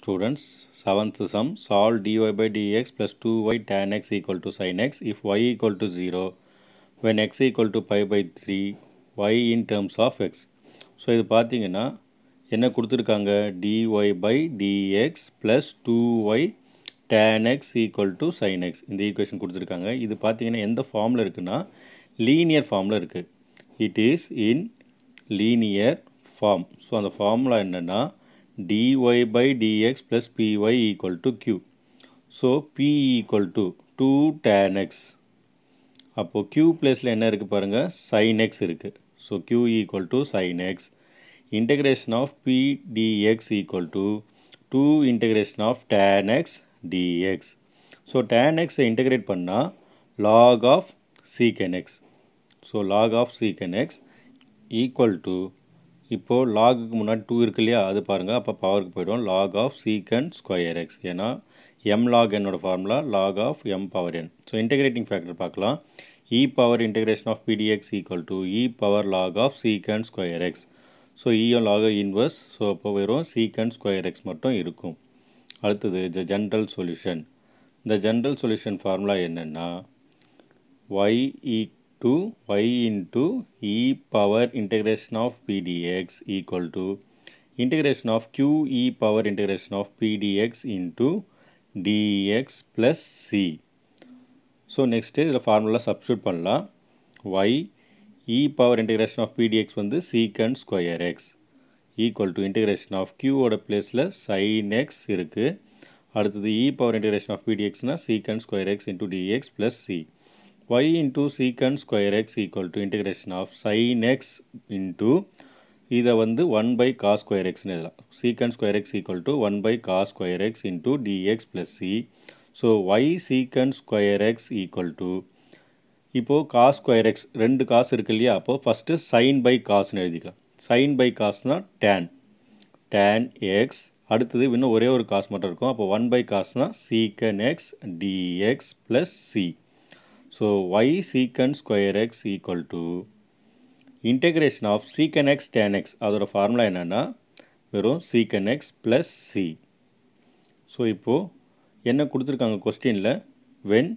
Students, seventh sum, solve dy by dx plus 2y tan x equal to sin x if y equal to 0, when x equal to pi by 3, y in terms of x. so இது பார்த்தீங்கன்னா என்ன கொடுத்துருக்காங்க dy by dx plus 2y tan x equal to sin x இந்த equation கொடுத்துருக்காங்க இது பார்த்தீங்கன்னா எந்த ஃபார்மில் இருக்குன்னா linear formula இருக்கு it is in linear form so அந்த ஃபார்முலா என்னென்னா dy by dx plus py equal to q. So, p equal to 2 tan x. அப்போ q பிளேஸில் என்ன இருக்குது பாருங்கள் sin x இருக்குது so q equal to sin x integration of p dx equal to 2 integration of tan x dx so tan x integrate பண்ணால் log of secant x so log of secant x equal to இப்போது லாகுக்கு முன்னாடி two இருக்கு இல்லையா அது பாருங்கள் அப்போ பவருக்கு போய்டும் log of secant square x ஏன்னா எம் லாக் என்னோடய formula log of m power n so integrating factor பார்க்கலாம் e power integration of P dx equal to e power log of secant square x so இயும் log inverse so அப்போ வெறும் secant square x மட்டும் இருக்கும் அடுத்தது ஜ general solution இந்த general solution formula என்னென்னா y equal to y into e power integration of p dx equal to integration of q e power integration of p dx into dx plus c. So next இதில் formula substitute பண்ணலாம் y e power integration of pdx வந்து secant square x equal to integration of q ஓட பிளேஸில் sin x இருக்குது அடுத்தது e power integration of pdxனா secant square x into dx plus c y into secant square x equal to integration of sin x into இதை வந்து one by cos square x எழுதலாம் secant square x equal to one by cos square x into dx plus c so y secant square x equal to இப்போது cos square x ரெண்டு cos இருக்கு இல்லையா அப்போது sin sign by காஸ்னு எழுதிக்கலாம் sine by காஸ்னால் tan tan x அடுத்தது இன்னும் ஒரே ஒரு காசு மட்டும் இருக்கும் 1 ஒன் பை நா secant x dx plus c So y secant square x equal to integration of secant x tan x அதோட ஃபார்முலா என்னென்னா வெறும் secant x plus c so இப்போது என்ன கொடுத்துருக்காங்க கொஸ்டினில் when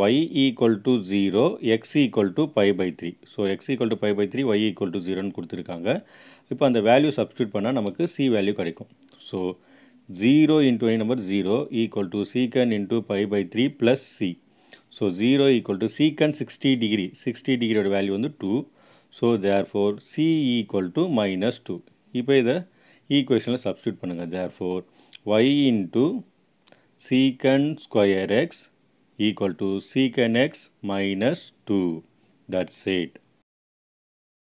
y equal to zero x equal to pi by three so x equal to pi by three y equal to ஜீரோன்னு கொடுத்துருக்காங்க இப்போ அந்த வேல்யூ சப்ஸ்டியூட் பண்ணால் நமக்கு சி வேல்யூ கிடைக்கும் so zero into y number zero equal to secant into pi by three plus c so zero equal to secant sixty degree sixty டிகிரியோட value வந்து two so therefore c equal to minus two இப்போ இதை ஈக்குவேஷனில் substitute பண்ணுங்கள் therefore y into secant square x equal to secant x minus two that's eight